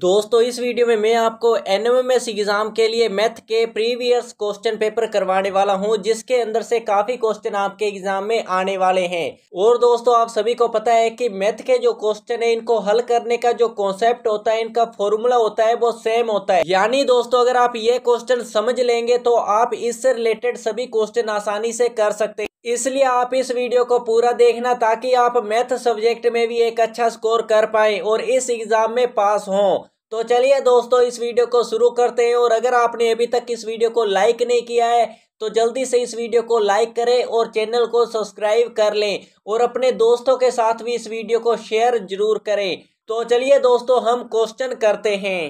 दोस्तों इस वीडियो में मैं आपको एन एग्ज़ाम के लिए मैथ के प्रीवियस क्वेश्चन पेपर करवाने वाला हूं जिसके अंदर से काफ़ी क्वेश्चन आपके एग्ज़ाम में आने वाले हैं और दोस्तों आप सभी को पता है कि मैथ के जो क्वेश्चन है इनको हल करने का जो कॉन्सेप्ट होता है इनका फॉर्मूला होता है वो सेम होता है यानी दोस्तों अगर आप ये क्वेश्चन समझ लेंगे तो आप इससे रिलेटेड सभी क्वेश्चन आसानी से कर सकते हैं इसलिए आप इस वीडियो को पूरा देखना ताकि आप मैथ सब्जेक्ट में भी एक अच्छा स्कोर कर पाए और इस एग्ज़ाम में पास हों तो चलिए दोस्तों इस वीडियो को शुरू करते हैं और अगर आपने अभी तक इस वीडियो को लाइक नहीं किया है तो जल्दी से इस वीडियो को लाइक करें और चैनल को सब्सक्राइब कर लें और अपने दोस्तों के साथ भी इस वीडियो को शेयर जरूर करें तो चलिए दोस्तों हम क्वेश्चन करते हैं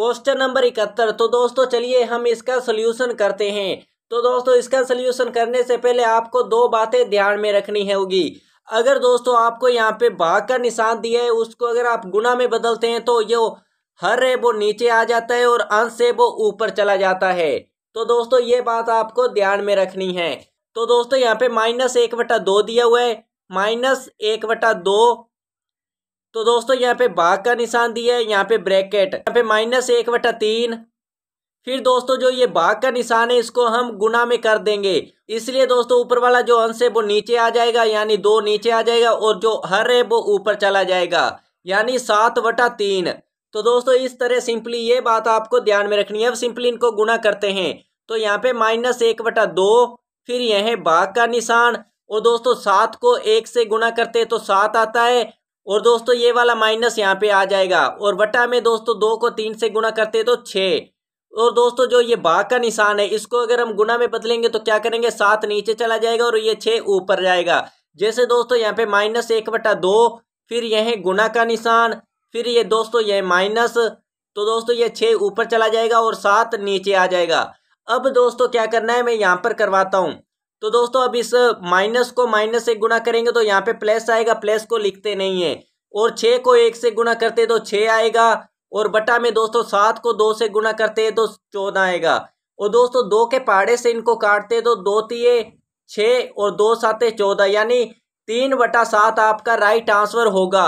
क्वेश्चन नंबर इकहत्तर तो दोस्तों चलिए हम इसका सोल्यूशन करते हैं तो दोस्तों इसका सोल्यूशन करने से पहले आपको दो बातें ध्यान में रखनी होगी अगर दोस्तों आपको यहाँ पे भाग का निशान दिया है उसको अगर आप गुना में बदलते हैं तो ये हर है वो नीचे आ जाता है और अंश है वो ऊपर चला जाता है तो दोस्तों ये बात आपको ध्यान में रखनी है तो दोस्तों यहाँ पे माइनस एक बटा दो दिया हुआ है माइनस एक बटा दो तो दोस्तों यहाँ पे भाग का निशान दिया है यहाँ पे ब्रैकेट यहाँ पे माइनस एक बटा तीन फिर दोस्तों जो ये भाग का निशान है इसको हम गुना में कर देंगे इसलिए दोस्तों ऊपर वाला जो अंश है वो नीचे आ जाएगा यानी दो नीचे आ जाएगा और जो हर है वो ऊपर चला जाएगा यानी सात वटा तीन तो दोस्तों इस तरह सिंपली ये बात आपको ध्यान में रखनी है अब सिंपली इनको गुना करते हैं तो यहाँ पे माइनस एक वटा दो फिर यह है भाग का निशान और दोस्तों सात को एक से गुना करते हैं तो सात आता है और दोस्तों ये वाला माइनस यहाँ पे आ जाएगा और वटा में दोस्तों दो को तीन से गुना करते तो छः और दोस्तों जो ये बाघ का निशान है इसको अगर हम गुना में बदलेंगे तो क्या करेंगे सात नीचे चला जाएगा और ये छे ऊपर जाएगा जैसे दोस्तों यहाँ पे माइनस एक बटा दो फिर यह गुना का निशान फिर ये दोस्तों ये माइनस तो दोस्तों ये छे ऊपर चला जाएगा और सात नीचे आ जाएगा अब दोस्तों क्या करना है मैं यहाँ पर करवाता हूँ तो दोस्तों अब इस माइनस को माइनस से गुना करेंगे तो यहाँ पे प्लस आएगा प्लस को लिखते नहीं है और छः को एक से गुना करते तो छः आएगा और बटा में दोस्तों सात को दो से गुणा करते हैं तो चौदह आएगा और दोस्तों दो के पहाड़े से इनको काटते तो दो तीए छ और दो साते चौदह यानी तीन बटा सात आपका राइट आंसर होगा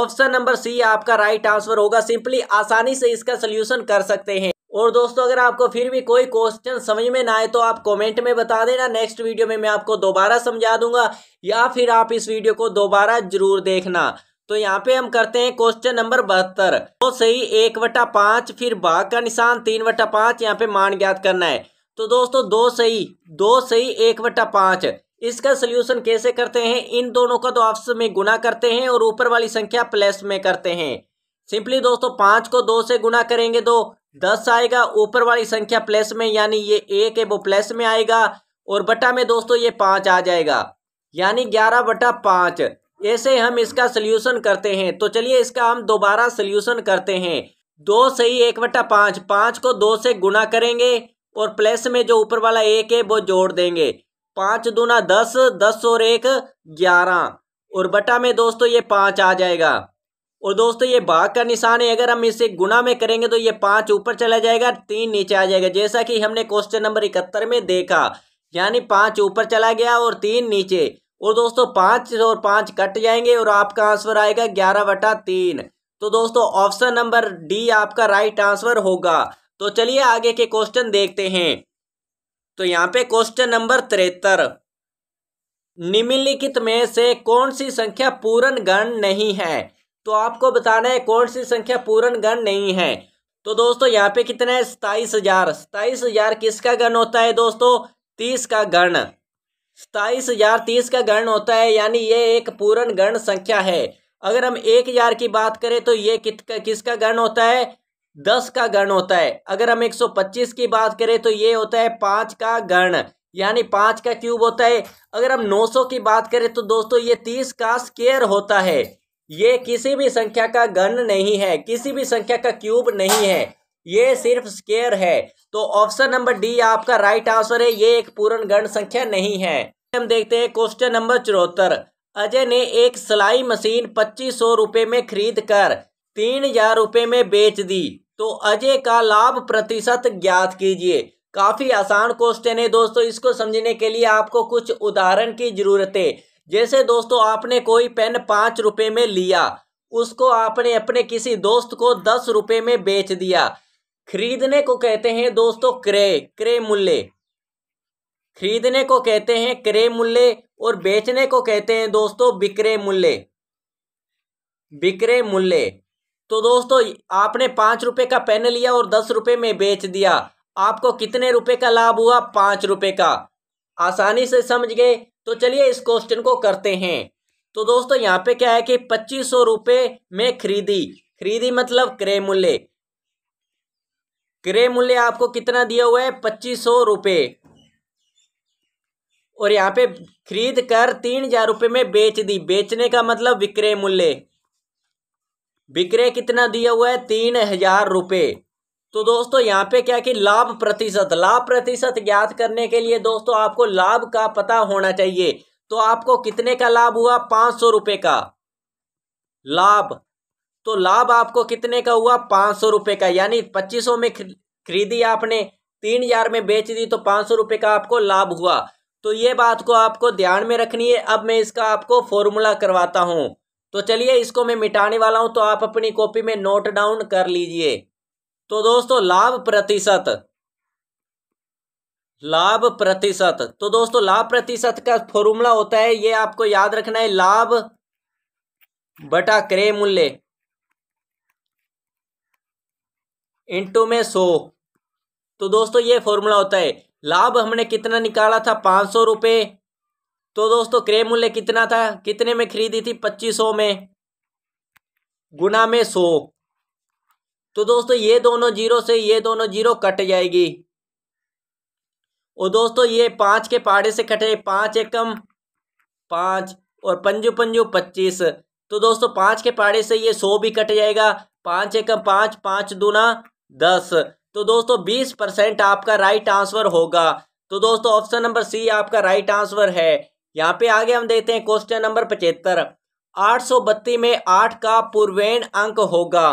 ऑप्शन नंबर सी आपका राइट आंसर होगा सिंपली आसानी से इसका सोल्यूशन कर सकते हैं और दोस्तों अगर आपको फिर भी कोई क्वेश्चन समझ में ना आए तो आप कमेंट में बता देना नेक्स्ट वीडियो में मैं आपको दोबारा समझा दूंगा या फिर आप इस वीडियो को दोबारा जरूर देखना तो यहाँ पे हम करते हैं क्वेश्चन नंबर बहत्तर तो सही एक बटा पांच फिर भाग का निशान तीन बटा पांच यहाँ पे मान ज्ञात करना है तो दोस्तों दो सही दो सही एक बटा पांच इसका सोल्यूशन कैसे करते हैं इन दोनों का तो आपस में गुना करते हैं और ऊपर वाली संख्या प्लस में करते हैं सिंपली दोस्तों पांच को दो से गुना करेंगे तो दस आएगा ऊपर वाली संख्या प्लस में यानी ये एक है वो प्लस में आएगा और बटा में दोस्तों ये पांच आ जाएगा यानी ग्यारह बटा पांच ऐसे हम इसका सोल्यूशन करते हैं तो चलिए इसका हम दोबारा सोल्यूशन करते हैं दो से ही एक बटा पाँच पाँच को दो से गुना करेंगे और प्लस में जो ऊपर वाला एक है वो जोड़ देंगे पाँच दूना दस दस और एक ग्यारह और बटा में दोस्तों ये पाँच आ जाएगा और दोस्तों ये भाग का निशान है अगर हम इसे गुना में करेंगे तो ये पाँच ऊपर चला जाएगा तीन नीचे आ जाएगा जैसा कि हमने क्वेश्चन नंबर इकहत्तर में देखा यानी पाँच ऊपर चला गया और तीन नीचे और दोस्तों पाँच और पाँच कट जाएंगे और आपका आंसर आएगा ग्यारह बटा तीन तो दोस्तों ऑप्शन नंबर डी आपका राइट आंसर होगा तो चलिए आगे के क्वेश्चन देखते हैं तो यहाँ पे क्वेश्चन नंबर तिहत्तर निम्नलिखित में से कौन सी संख्या पूर्ण गण नहीं है तो आपको बताना है कौन सी संख्या पूर्ण गण नहीं है तो दोस्तों यहाँ पे कितना है सताईस हजार सताईस हजार किसका गण होता है दोस्तों तीस का गण सताईस हजार तीस का गण होता है यानी ये एक पूर्ण गण संख्या है अगर हम एक हजार की बात करें तो ये कित किसका गण होता है दस का गण होता है अगर हम एक सौ पच्चीस की बात करें तो ये होता है पाँच का गण यानी पाँच का क्यूब होता है अगर हम नौ सौ की बात करें तो दोस्तों ये तीस का स्केयर होता है ये किसी भी संख्या का गण नहीं है किसी भी संख्या का क्यूब नहीं है ये सिर्फ स्केयर है तो ऑप्शन नंबर डी आपका राइट आंसर है ये एक पूर्ण गण संख्या नहीं है हम देखते हैं क्वेश्चन नंबर चौहत्तर अजय ने एक सिलाई मशीन पच्चीस सौ में खरीद कर तीन हजार में बेच दी तो अजय का लाभ प्रतिशत ज्ञात कीजिए काफ़ी आसान क्वेश्चन है दोस्तों इसको समझने के लिए आपको कुछ उदाहरण की ज़रूरत है जैसे दोस्तों आपने कोई पेन पांच रुपए में लिया उसको आपने अपने किसी दोस्त को दस रुपये में बेच दिया खरीदने को कहते हैं दोस्तों क्रय क्रय मूल्य खरीदने को कहते हैं क्रय मूल्य और बेचने को कहते हैं दोस्तों विक्रय मूल्य विक्रय मूल्य तो दोस्तों आपने पांच रुपये का पेन लिया और दस रुपये में बेच दिया आपको कितने रुपए का लाभ हुआ पांच रुपये का आसानी से समझ गए तो चलिए इस क्वेश्चन को करते हैं तो दोस्तों यहाँ पे क्या है कि पच्चीस सौ रुपये में खरीदी खरीदी मतलब क्रय मूल्य क्रय मूल्य आपको कितना दिया हुआ है पच्चीस सौ रुपये और यहाँ पे खरीद कर तीन हजार रुपये में बेच दी बेचने का मतलब विक्रय मूल्य विक्रय कितना दिया हुआ है तीन हजार रुपये तो दोस्तों यहाँ पे क्या कि लाभ प्रतिशत लाभ प्रतिशत ज्ञात करने के लिए दोस्तों आपको लाभ का पता होना चाहिए तो आपको कितने का लाभ हुआ पाँच सौ रुपये का लाभ तो लाभ आपको कितने का हुआ पाँच सौ रुपये का यानी पच्चीस सौ में खरीदी आपने तीन हजार में बेच दी तो पाँच सौ रुपये का आपको लाभ हुआ तो ये बात को आपको ध्यान में रखनी है अब मैं इसका आपको फॉर्मूला करवाता हूँ तो चलिए इसको मैं मिटाने वाला हूँ तो आप अपनी कॉपी में नोट डाउन कर लीजिए तो दोस्तों लाभ प्रतिशत लाभ प्रतिशत तो दोस्तों लाभ प्रतिशत का फॉर्मूला होता है ये आपको याद रखना है लाभ बटा क्रय मूल्य इंटू में सौ तो दोस्तों ये फॉर्मूला होता है लाभ हमने कितना निकाला था पाँच सौ रुपये तो दोस्तों क्रय मूल्य कितना था कितने में खरीदी थी पच्चीस सौ में गुना में सौ तो दोस्तों ये दोनों जीरो से ये दोनों जीरो कट जाएगी और दोस्तों ये पाँच के पहाड़े से कटे पाँच एकम पाँच और पंजू पंजू पच्चीस तो दोस्तों पाँच के पहाड़े से ये सौ भी कट जाएगा पाँच एकम पाँच पाँच दूना दस तो दोस्तों बीस परसेंट आपका राइट आंसर होगा तो दोस्तों ऑप्शन नंबर सी आपका राइट आंसर है यहाँ पे आगे हम देखते हैं क्वेश्चन नंबर पचहत्तर आठ सौ बत्तीस में आठ का पूर्वेण अंक होगा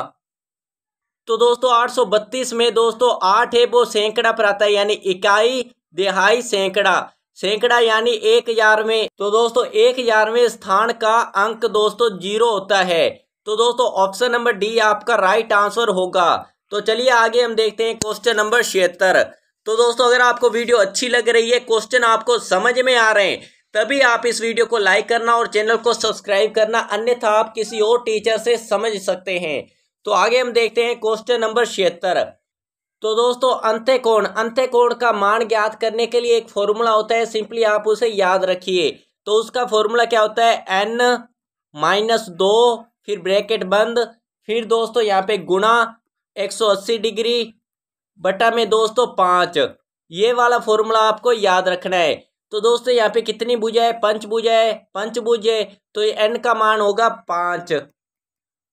तो दोस्तों आठ सौ बत्तीस में दोस्तों आठ है वो सैकड़ा पर आता है यानी इकाई दिहाई सैकड़ा सैकड़ा यानी एक हजार में तो दोस्तों एक हजार में स्थान का अंक दोस्तों जीरो होता है तो दोस्तों ऑप्शन नंबर डी आपका राइट आंसर होगा तो चलिए आगे हम देखते हैं क्वेश्चन नंबर छिहत्तर तो दोस्तों अगर आपको वीडियो अच्छी लग रही है क्वेश्चन आपको समझ में आ रहे हैं तभी आप इस वीडियो को लाइक करना और चैनल को सब्सक्राइब करना अन्यथा आप किसी और टीचर से समझ सकते हैं तो आगे हम देखते हैं क्वेश्चन नंबर छिहत्तर तो दोस्तों अंत्य कोण अंत्य कोण का मान ज्ञात करने के लिए एक फॉर्मूला होता है सिंपली आप उसे याद रखिए तो उसका फॉर्मूला क्या होता है एन माइनस दो फिर ब्रैकेट बंद फिर दोस्तों यहाँ पे गुणा एक सौ अस्सी डिग्री बटा में दोस्तों पाँच ये वाला फॉर्मूला आपको याद रखना है तो दोस्तों यहाँ पे कितनी बुझा है पंच बुझा है पंच बुझे तो ये एन का मान होगा पाँच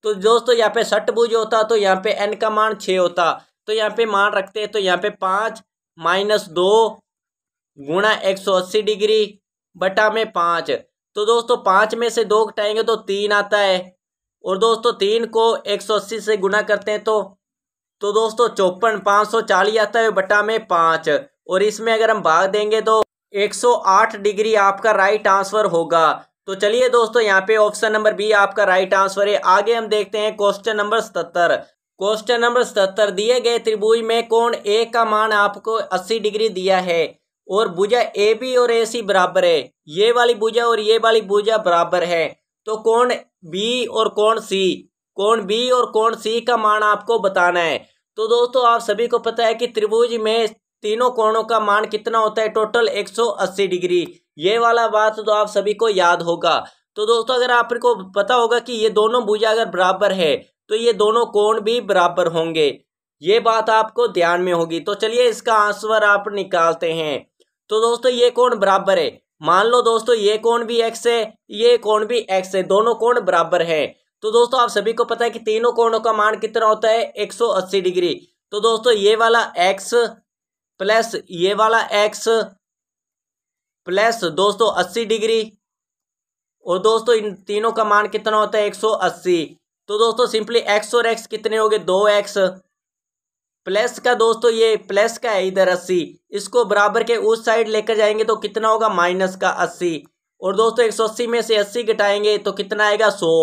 तो दोस्तों यहाँ पे सट बुझ होता तो यहाँ पे एन का मान छः होता तो यहाँ पे मान रखते हैं तो यहाँ पे पाँच माइनस दो गुणा एक सौ अस्सी डिग्री बटा में पाँच तो दोस्तों पाँच में से दो घटाएंगे तो तीन आता है और दोस्तों तीन को एक सौ अस्सी से गुणा करते हैं तो तो दोस्तों चौपन पाँच सौ चालीस आता है बटा में पाँच और इसमें अगर हम भाग देंगे तो 108 डिग्री आपका राइट आंसर होगा तो चलिए दोस्तों यहाँ पे ऑप्शन नंबर बी आपका राइट आंसर है आगे हम देखते हैं क्वेश्चन नंबर सतर क्वेश्चन नंबर सतर दिए गए त्रिभुज में कोण ए का मान आपको 80 डिग्री दिया है और भुजा ए बी और ए सी बराबर है ये वाली भुजा और ये वाली भुजा बराबर है तो कोण बी और कोण सी कोण बी और कोण सी का मान आपको बताना है तो दोस्तों आप सभी को पता है कि त्रिभुज में तीनों कोणों का मान कितना होता है टोटल 180 डिग्री ये वाला बात तो आप सभी को याद होगा तो दोस्तों अगर आपको पता होगा कि ये दोनों भुजा अगर बराबर है तो ये दोनों कोण भी बराबर होंगे ये बात आपको ध्यान में होगी तो चलिए इसका आंसर आप निकालते हैं तो दोस्तों ये कोण बराबर है मान लो दोस्तों ये कोण भी एक्स है ये कोण भी एक्स है दोनों कोण बराबर है तो दोस्तों आप सभी को पता है कि तीनों कोणों का मान कितना होता है 180 डिग्री तो दोस्तों ये वाला एक्स प्लस ये वाला एक्स प्लस दोस्तों 80 डिग्री और दोस्तों इन तीनों का मान कितना होता है 180 तो दोस्तों सिंपली एक्स और एक्स कितने हो गए दो एक्स प्लस का दोस्तों ये प्लस का है इधर अस्सी इसको बराबर के उस साइड लेकर जाएंगे तो कितना होगा माइनस का अस्सी और दोस्तों एक सौ अस्सी में से अस्सी घटाएंगे तो कितना आएगा सौ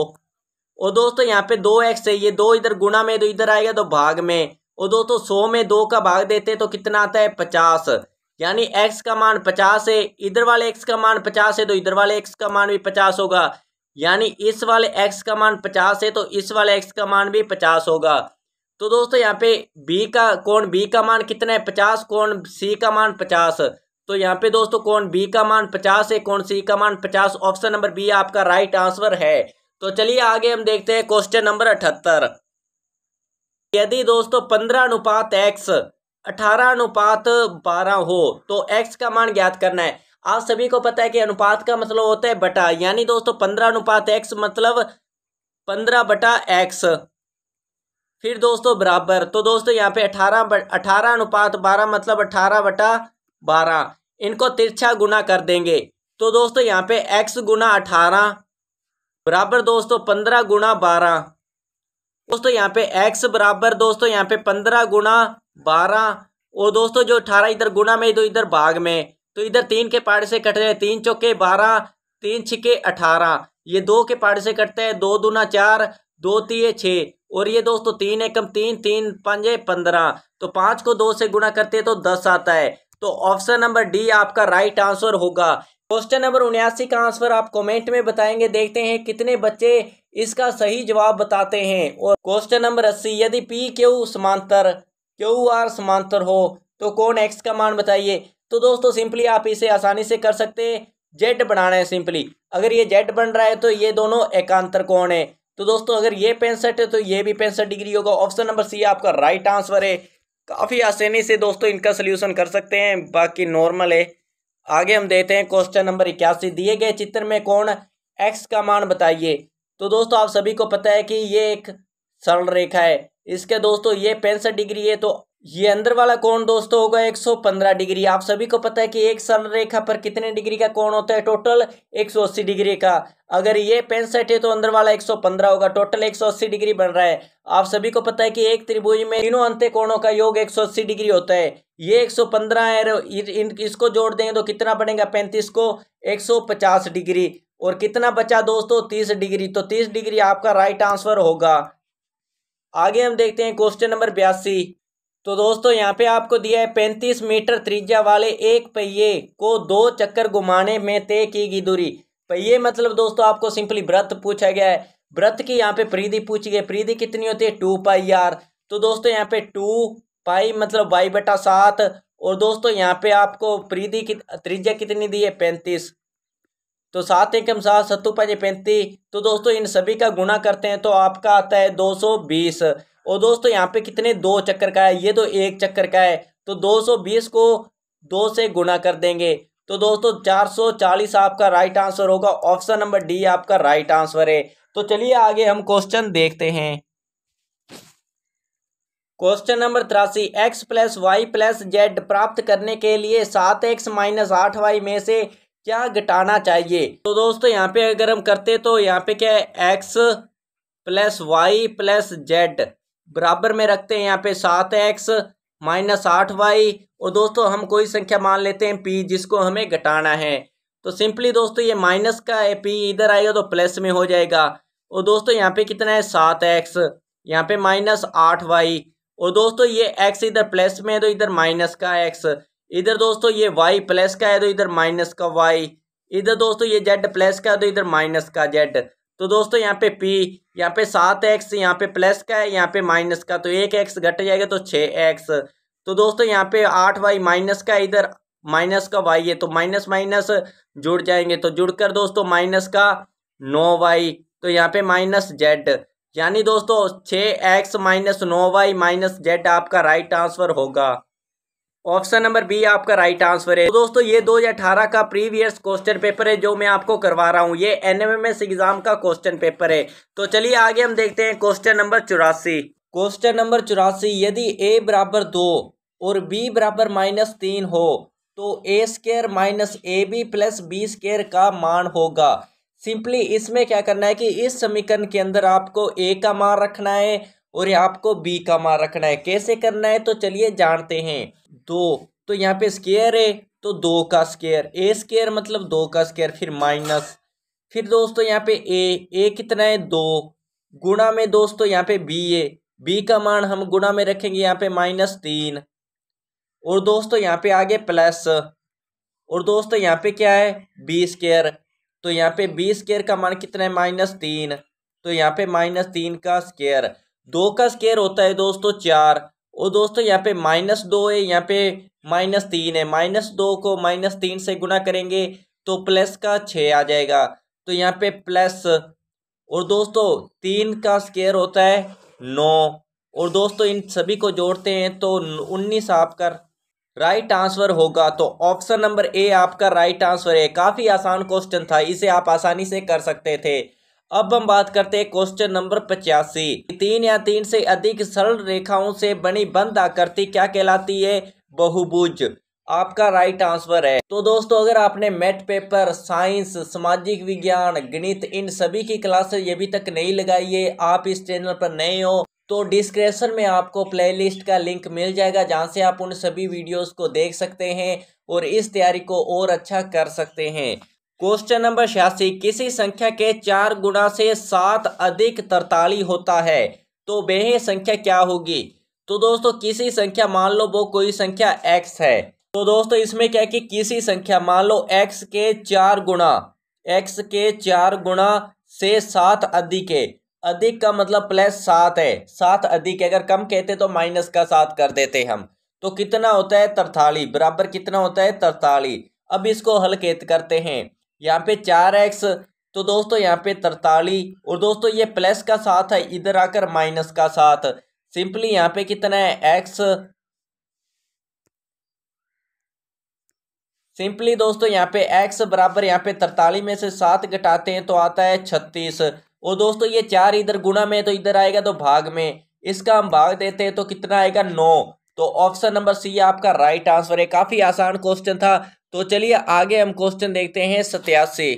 और दोस्तों यहाँ पे दो एक्स है ये दो इधर गुणा में तो इधर आएगा तो भाग में और दोस्तों सौ में दो का भाग देते तो कितना आता है पचास यानी एक्स का मान पचास है इधर वाले एक्स का मान पचास है तो इधर वाले एक्स का मान भी पचास होगा यानी इस वाले एक्स का मान पचास है तो इस वाले एक्स का मान भी पचास होगा तो दोस्तों यहाँ पे बी का कौन बी का मान कितना है पचास कौन सी का मान पचास तो यहाँ पे दोस्तों कौन बी का मान पचास है कौन सी का मान पचास ऑप्शन नंबर बी आपका राइट आंसर है तो चलिए आगे हम देखते हैं क्वेश्चन नंबर अठहत्तर यदि दोस्तों पंद्रह अनुपात एक्स अठारह अनुपात बारह हो तो एक्स का मान ज्ञात करना है आप सभी को पता है कि अनुपात का मतलब होता है बटा यानी दोस्तों पंद्रह अनुपात एक्स मतलब पंद्रह बटा एक्स फिर दोस्तों बराबर तो दोस्तों यहाँ पे अठारह अठारह अनुपात बारह मतलब अठारह बटा बारह इनको तिरछा गुना कर देंगे तो दोस्तों यहाँ पे एक्स गुना अठारह बराबर दोस्तों पंद्रह गुणा बारह दोस्तों यहाँ पे एक्स बराबर दोस्तों यहाँ पे पंद्रह गुणा बारह और दोस्तों जो अठारह इधर गुणा में तो इधर भाग में तो इधर तीन के पार्ट से कट रहे तीन चौके बारह तीन छिके अठारह ये दो के पार्ट से कटते हैं दो दूना चार दो तीय छः और ये दोस्तों तीन एकम तीन तीन पंजे पंद्रह तो पाँच को दो से गुणा करते हैं तो दस आता है तो ऑप्शन नंबर डी आपका राइट आंसर होगा क्वेश्चन नंबर उन्यासी का आंसर आप कमेंट में बताएंगे देखते हैं कितने बच्चे इसका सही जवाब बताते हैं और क्वेश्चन नंबर अस्सी यदि पी क्यू समांतर क्यू आर समांतर हो तो कौन एक्स का मान बताइए तो दोस्तों सिंपली आप इसे आसानी से कर सकते हैं जेड बनाना है सिंपली अगर ये जेड बन रहा है तो ये दोनों एकांतर कौन है तो दोस्तों अगर ये पैंसठ है तो ये भी पैंसठ डिग्री होगा ऑप्शन नंबर सी आपका राइट आंसर है काफ़ी आसानी से दोस्तों इनका सोल्यूशन कर सकते हैं बाकी नॉर्मल है आगे हम देते हैं क्वेश्चन नंबर इक्यासी दिए गए चित्र में कौन एक्स का मान बताइए तो दोस्तों आप सभी को पता है कि ये एक सरल रेखा है इसके दोस्तों ये पैंसठ डिग्री है तो ये अंदर वाला कोण दोस्तों होगा 115 डिग्री आप सभी को पता है कि एक सरल रेखा पर कितने डिग्री का कोण होता है टोटल 180 डिग्री का अगर ये पैंसठ है तो अंदर वाला 115 होगा टोटल 180 डिग्री बन रहा है आप सभी को पता है कि एक त्रिभुज में तीनों अंत्य कोणों का योग 180 डिग्री होता है ये 115 है इसको जोड़ देंगे तो कितना बनेगा पैंतीस को एक डिग्री और कितना बचा दोस्तों तीस डिग्री तो तीस डिग्री आपका राइट आंसर होगा आगे हम देखते हैं क्वेश्चन नंबर बयासी तो दोस्तों यहाँ पे आपको दिया है पैंतीस मीटर त्रिज्या वाले एक पहिए को दो चक्कर घुमाने में तय की गई दूरी पहिए मतलब दोस्तों आपको सिंपली व्रत पूछा गया है व्रत की यहाँ पे परिधि पूछी गई प्रीधि कितनी होती है टू पाई आर तो दोस्तों यहाँ पे टू पाई मतलब वाई बटा सात और दोस्तों यहाँ पे आपको प्रीधि की त्रिज्या कितनी दी है पैंतीस तो सात एकम सात सत्तू पाजे पैंतीस तो दोस्तों इन सभी का गुणा करते हैं तो आपका आता है दो सौ बीस और दोस्तों यहाँ पे कितने दो चक्कर का है ये तो एक चक्कर का है तो 220 को दो से गुना कर देंगे तो दोस्तों 440 आपका राइट आंसर होगा ऑप्शन नंबर डी आपका राइट आंसर है तो चलिए आगे हम क्वेश्चन देखते हैं क्वेश्चन नंबर तिरासी X plus Y plus Z प्राप्त करने के लिए सात एक्स माइनस आठ वाई में से क्या घटाना चाहिए तो दोस्तों यहाँ पे अगर हम करते तो यहाँ पे क्या है X plus Y plus Z बराबर में रखते हैं यहाँ पे सात एक्स माइनस आठ वाई और दोस्तों हम कोई संख्या मान लेते हैं पी जिसको हमें घटाना है तो सिंपली दोस्तों ये माइनस का है पी इधर आएगा तो प्लस में हो जाएगा और दोस्तों यहाँ पे कितना है सात एक्स यहाँ पे माइनस आठ वाई और दोस्तों ये एक्स इधर प्लस में है तो इधर माइनस का एक्स इधर दोस्तों ये वाई प्लस का है तो इधर माइनस का वाई इधर दोस्तों ये जेड प्लस का है तो इधर माइनस का जेड तो दोस्तों यहाँ पे पी यहाँ पे सात एक्स यहाँ पे प्लस का है यहाँ पे माइनस का तो एक एक्स घट जाएगा तो छः एक्स तो दोस्तों यहाँ पे आठ वाई माइनस का इधर माइनस का वाई है तो माइनस माइनस जुड़ जाएंगे तो जुड़कर दोस्तों माइनस का नौ वाई तो यहाँ पे माइनस जेड यानी दोस्तों छः एक्स माइनस नौ वाई माइनस जेड आपका राइट आंसर होगा ऑप्शन नंबर बी आपका राइट आंसर है तो दोस्तों ये 2018 का प्रीवियस क्वेश्चन पेपर है जो मैं आपको करवा रहा हूँ ये एनएमएमएस एग्जाम का क्वेश्चन पेपर है तो चलिए आगे हम देखते हैं क्वेश्चन नंबर चौरासी क्वेश्चन नंबर चौरासी यदि ए बराबर दो और बी बराबर माइनस तीन हो तो A square minus A B plus B square का मान होगा सिंपली इसमें क्या करना है कि इस समीकरण के अंदर आपको ए का मान रखना है और आपको बी का मान रखना है कैसे करना है तो चलिए जानते हैं दो तो यहाँ पे स्केयर है तो दो का स्केयर ए स्केयर मतलब दो का स्केयर फिर माइनस फिर दोस्तों यहाँ पे ए ए कितना है दो गुणा में दोस्तों यहाँ पे बी ए बी का मान हम गुणा में रखेंगे यहाँ पे माइनस तीन और दोस्तों यहाँ पे आगे प्लस और दोस्तों यहाँ पे क्या है बी स्केयर तो यहाँ पे बी स्केयर का मान कितना है माइनस तीन तो यहाँ पे माइनस तीन का स्केयर दो का स्केयर होता है दोस्तों चार और दोस्तों यहाँ पे माइनस दो है यहाँ पे माइनस तीन है माइनस दो को माइनस तीन से गुना करेंगे तो प्लस का छः आ जाएगा तो यहाँ पे प्लस और दोस्तों तीन का स्केयर होता है नौ और दोस्तों इन सभी को जोड़ते हैं तो उन्नीस आपका राइट आंसर होगा तो ऑप्शन नंबर ए आपका राइट आंसर है काफ़ी आसान क्वेश्चन था इसे आप आसानी से कर सकते थे अब हम बात करते हैं क्वेश्चन नंबर पचासी तीन या तीन से अधिक सरल रेखाओं से बनी बंद आकृति क्या कहलाती है बहुबुज आपका राइट आंसर है तो दोस्तों अगर आपने मैथ पेपर साइंस सामाजिक विज्ञान गणित इन सभी की क्लासेस अभी तक नहीं लगाई है आप इस चैनल पर नए हो तो डिस्क्रिप्शन में आपको प्लेलिस्ट का लिंक मिल जाएगा जहाँ से आप उन सभी वीडियोस को देख सकते हैं और इस तैयारी को और अच्छा कर सकते हैं क्वेश्चन नंबर छियासी किसी संख्या के चार गुणा से सात अधिक तरतालीस होता है तो वह संख्या क्या होगी तो दोस्तों किसी संख्या मान लो वो कोई संख्या एक्स है तो दोस्तों इसमें क्या है कि किसी संख्या मान लो एक्स के चार गुणा एक्स के चार गुणा से सात अधिक है अधिक का मतलब प्लस सात है सात अधिक अगर कम कहते तो माइनस का सात कर देते हम तो कितना होता है तरतालीस बराबर कितना होता है तरतालीस अब इसको हल करते हैं यहाँ पे चार एक्स तो दोस्तों यहाँ पे तरतालीस और दोस्तों ये प्लस का साथ है इधर आकर माइनस का साथ सिंपली यहाँ पे कितना है एक्स सिंपली दोस्तों यहाँ पे एक्स बराबर यहाँ पे तरताली में से सात घटाते हैं तो आता है छत्तीस और दोस्तों ये चार इधर गुणा में तो इधर आएगा तो भाग में इसका हम भाग देते हैं तो कितना आएगा नौ तो ऑप्शन नंबर सी आपका राइट आंसर है काफी आसान क्वेश्चन था तो चलिए आगे हम क्वेश्चन देखते हैं सत्यासी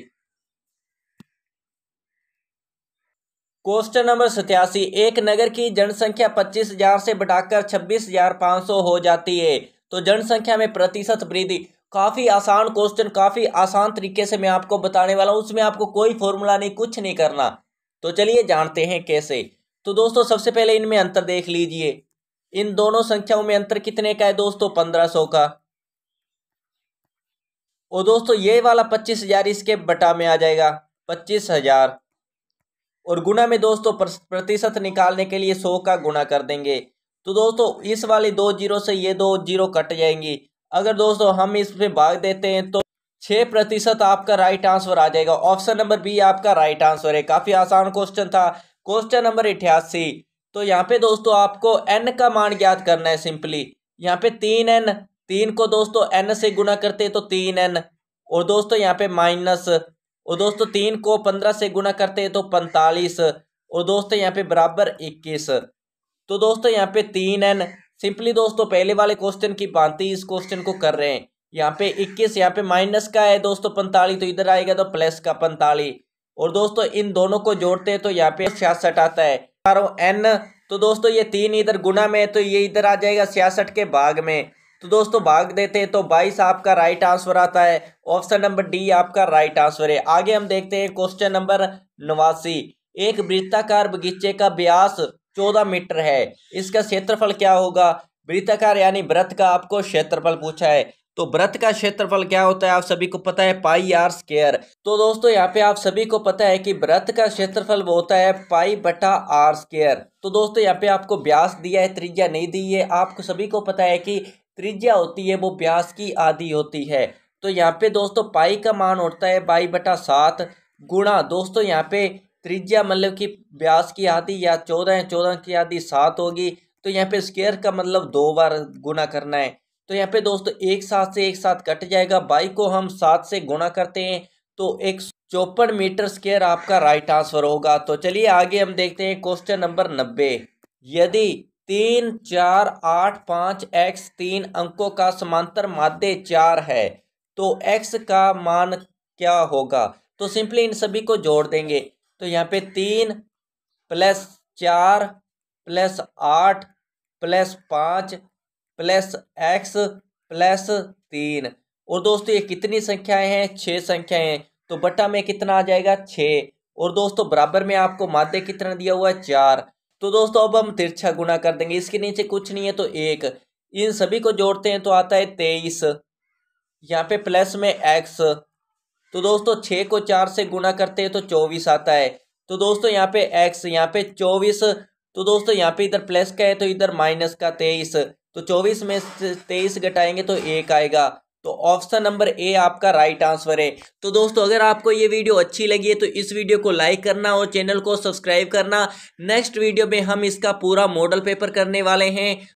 क्वेश्चन नंबर सत्यासी एक नगर की जनसंख्या पच्चीस हजार से बढ़ाकर छब्बीस हजार पांच सौ हो जाती है तो जनसंख्या में प्रतिशत वृद्धि काफ़ी आसान क्वेश्चन काफ़ी आसान तरीके से मैं आपको बताने वाला हूं उसमें आपको कोई फॉर्मूला नहीं कुछ नहीं करना तो चलिए जानते हैं कैसे तो दोस्तों सबसे पहले इनमें अंतर देख लीजिए इन दोनों संख्याओं में अंतर कितने का है दोस्तों पंद्रह सौ का और दोस्तों ये वाला पच्चीस हजार इसके बटा में आ जाएगा पच्चीस हजार और गुना में दोस्तों प्रतिशत निकालने के लिए सौ का गुना कर देंगे तो दोस्तों इस वाले दो जीरो से ये दो जीरो कट जाएंगी अगर दोस्तों हम इस भाग देते हैं तो छह प्रतिशत आपका राइट आंसर आ जाएगा ऑप्शन नंबर बी आपका राइट आंसर है काफ़ी आसान क्वेश्चन था क्वेश्चन नंबर अठासी तो यहाँ पे दोस्तों आपको एन का मान ज्ञात करना है सिंपली यहाँ पे तीन एन तीन को दोस्तों एन से गुना करते तो तीन एन और दोस्तों यहाँ पे माइनस और दोस्तों तीन को पंद्रह से गुना करते हैं तो पैंतालीस और दोस्तों यहाँ पे बराबर इक्कीस तो दोस्तों यहाँ पे तीन एन सिंपली दोस्तों पहले वाले क्वेश्चन की बांति इस क्वेश्चन को कर रहे हैं यहाँ पे इक्कीस यहाँ पे माइनस का है दोस्तों पैंतालीस तो इधर आएगा तो प्लस का पैंतालीस और दोस्तों इन दोनों को जोड़ते हैं तो यहाँ पे छियासठ आता है रहा हूँ एन तो दोस्तों ये तीन इधर गुना में है तो ये इधर आ जाएगा छियासठ के भाग में तो दोस्तों भाग देते हैं तो बाईस आपका राइट आंसर आता है ऑप्शन नंबर डी आपका राइट आंसर है आगे हम देखते हैं क्वेश्चन नंबर नवासी एक वृत्ताकार बगीचे का ब्यास चौदह मीटर है इसका क्षेत्रफल क्या होगा वृत्ताकार यानी व्रत का आपको क्षेत्रफल पूछा है तो व्रत का क्षेत्रफल क्या होता है आप सभी को पता है पाई आर स्केयर तो दोस्तों यहाँ पे आप सभी को पता है कि व्रत का क्षेत्रफल वो होता है पाई बटा आर स्केयर तो दोस्तों यहाँ पे आपको ब्यास दिया है त्रिज्या नहीं दी है आपको सभी को पता है कि त्रिज्या होती है वो ब्यास की आधी होती है तो यहाँ पे दोस्तों पाई का मान होता है बाई बटा सात गुणा दोस्तों यहाँ पे त्रिज्या मतलब कि ब्यास की आधी या चौदह चौदह की आधी सात होगी तो यहाँ पे स्केयर का मतलब दो बार गुना करना है तो यहाँ पे दोस्तों एक साथ से एक साथ कट जाएगा बाई को हम सात से गुणा करते हैं तो एक चौपन मीटर स्क्वेयर आपका राइट आंसर होगा तो चलिए आगे हम देखते हैं क्वेश्चन नंबर नब्बे यदि तीन चार आठ पाँच एक्स तीन अंकों का समांतर माध्य चार है तो एक्स का मान क्या होगा तो सिंपली इन सभी को जोड़ देंगे तो यहाँ पे तीन प्लस चार प्लस आठ प्लस पाँच प्लस एक्स प्लस तीन और दोस्तों ये कितनी संख्याएं हैं छः संख्याएं हैं तो बटा में कितना आ जाएगा छः और दोस्तों बराबर में आपको माध्य कितना दिया हुआ है चार तो दोस्तों अब हम तिरछा गुना कर देंगे इसके नीचे कुछ नहीं है तो एक इन सभी को जोड़ते हैं तो आता है तेईस यहाँ पे प्लस में एक्स तो दोस्तों छः को चार से गुना करते हैं तो चौबीस आता है तो दोस्तों यहाँ पे एक्स यहाँ पे चौबीस तो दोस्तों यहाँ पे इधर प्लस का है तो इधर माइनस का तेईस तो चौबीस में से तेईस घटाएंगे तो एक आएगा तो ऑप्शन नंबर ए आपका राइट आंसर है तो दोस्तों अगर आपको ये वीडियो अच्छी लगी है तो इस वीडियो को लाइक करना और चैनल को सब्सक्राइब करना नेक्स्ट वीडियो में हम इसका पूरा मॉडल पेपर करने वाले हैं